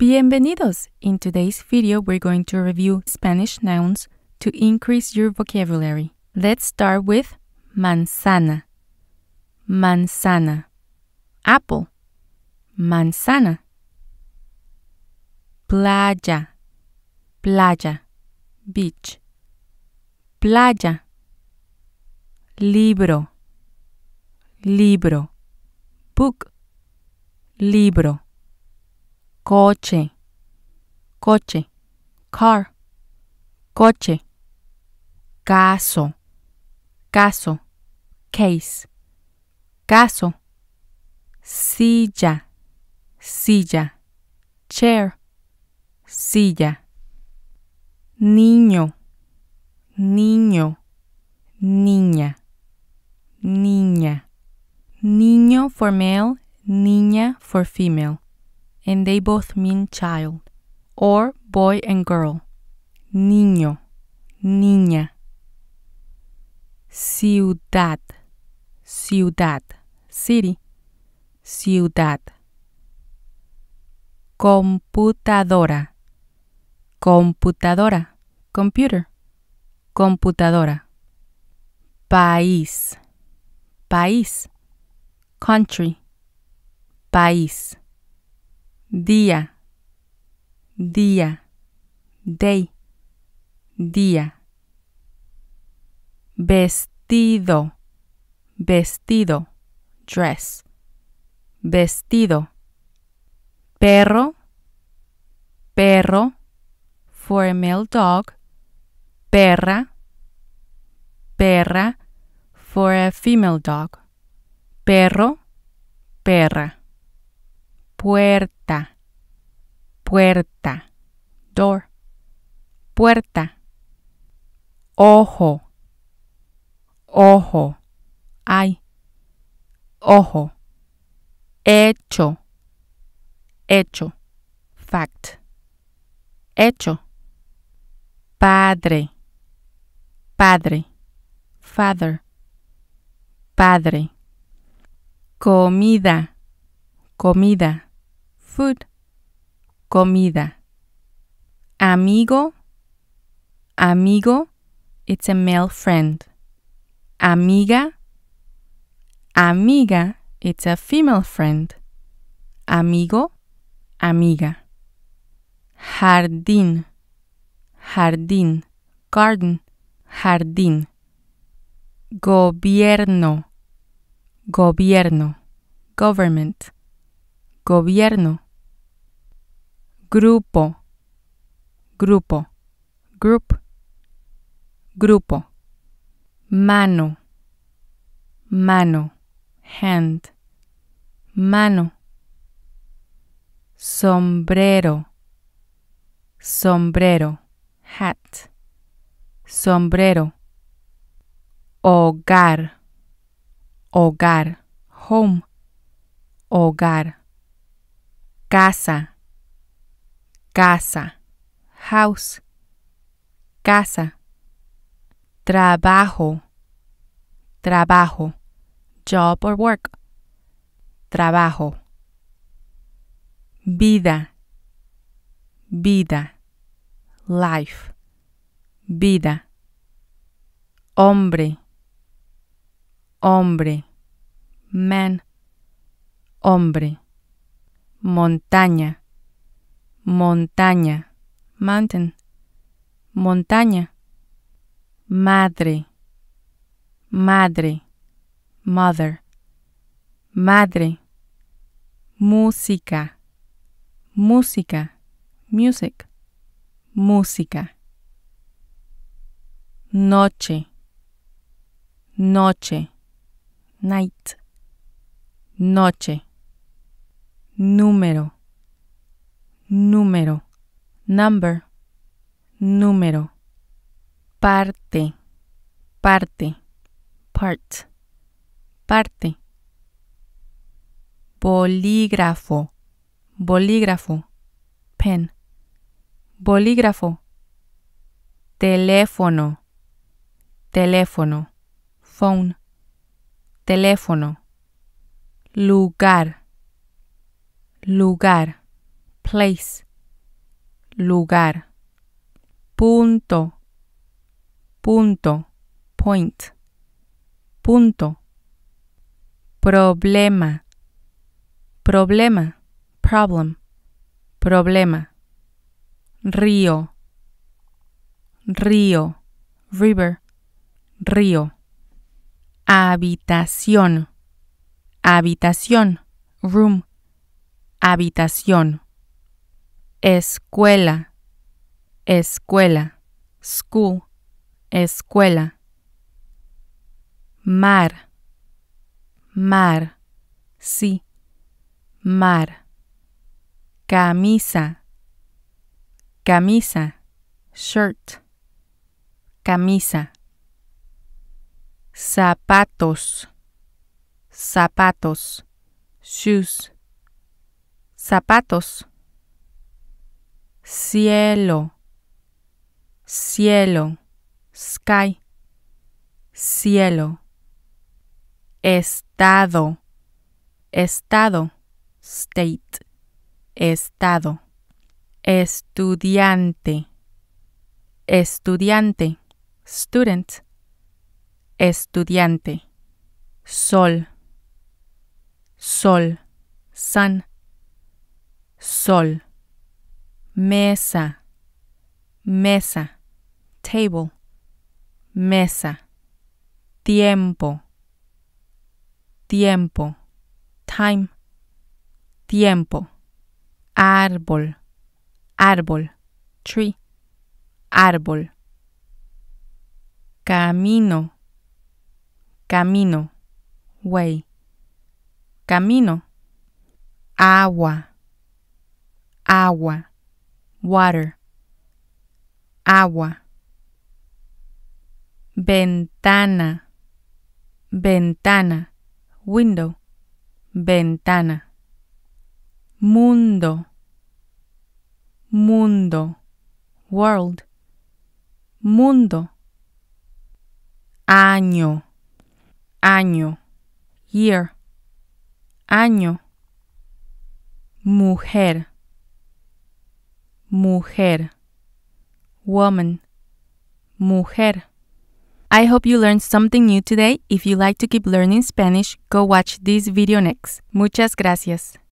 Bienvenidos! In today's video, we're going to review Spanish nouns to increase your vocabulary. Let's start with manzana, manzana, apple, manzana, playa, playa, beach, playa, libro, libro, book, libro coche, coche, car, coche, caso, caso, case, caso, silla, silla, chair, silla, niño, niño, niña, niña, niño for male, niña for female. and they both mean child, or boy and girl. Niño, niña. Ciudad, ciudad, city, ciudad. Computadora, computadora, computer, computadora. País, país, country, país. día, día, day, día. Vestido, vestido, dress, vestido. Perro, perro, for a male dog. Perra, perra, for a female dog. Perro, perra puerta, puerta, door, puerta, ojo, ojo, ay, ojo, hecho, hecho, fact, hecho, padre, padre, father, padre, comida, comida, food, comida. Amigo, amigo, it's a male friend. Amiga, amiga, it's a female friend. Amigo, amiga. Jardín, jardín, garden, jardín. Gobierno, gobierno, government. Gobierno grupo, grupo, group, grupo, mano, mano, hand, mano, sombrero, sombrero, hat, sombrero, hogar, hogar, home, hogar, casa, casa, house, casa, trabajo, trabajo, job or work, trabajo, vida, vida, life, vida, hombre, hombre, man, hombre, montaña, montaña, mountain, montaña, madre, madre, mother, madre, música, música, music, música, noche, noche, night, noche, número, número, number, número, parte, parte, part, parte, bolígrafo, bolígrafo, pen, bolígrafo, teléfono, teléfono, phone, teléfono, lugar, lugar place, lugar, punto, punto, point, punto, problema, problema, problem, problema, río, río, river, río, habitación, habitación, room, habitación escuela, escuela, school, escuela. Mar, mar, sí, mar. Camisa, camisa, shirt, camisa. Zapatos, zapatos, shoes, zapatos cielo, cielo, sky, cielo, estado, estado, state, estado, estudiante, estudiante, student, estudiante, sol, sol, sun, sol mesa, mesa, table, mesa, tiempo, tiempo, time, tiempo, árbol, árbol, tree, árbol, camino, camino, way, camino, agua, agua, water, agua. Ventana, ventana, window, ventana. Mundo, mundo, world, mundo. Año, año, year, año. Mujer, mujer, woman, mujer. I hope you learned something new today. If you like to keep learning Spanish, go watch this video next. Muchas gracias.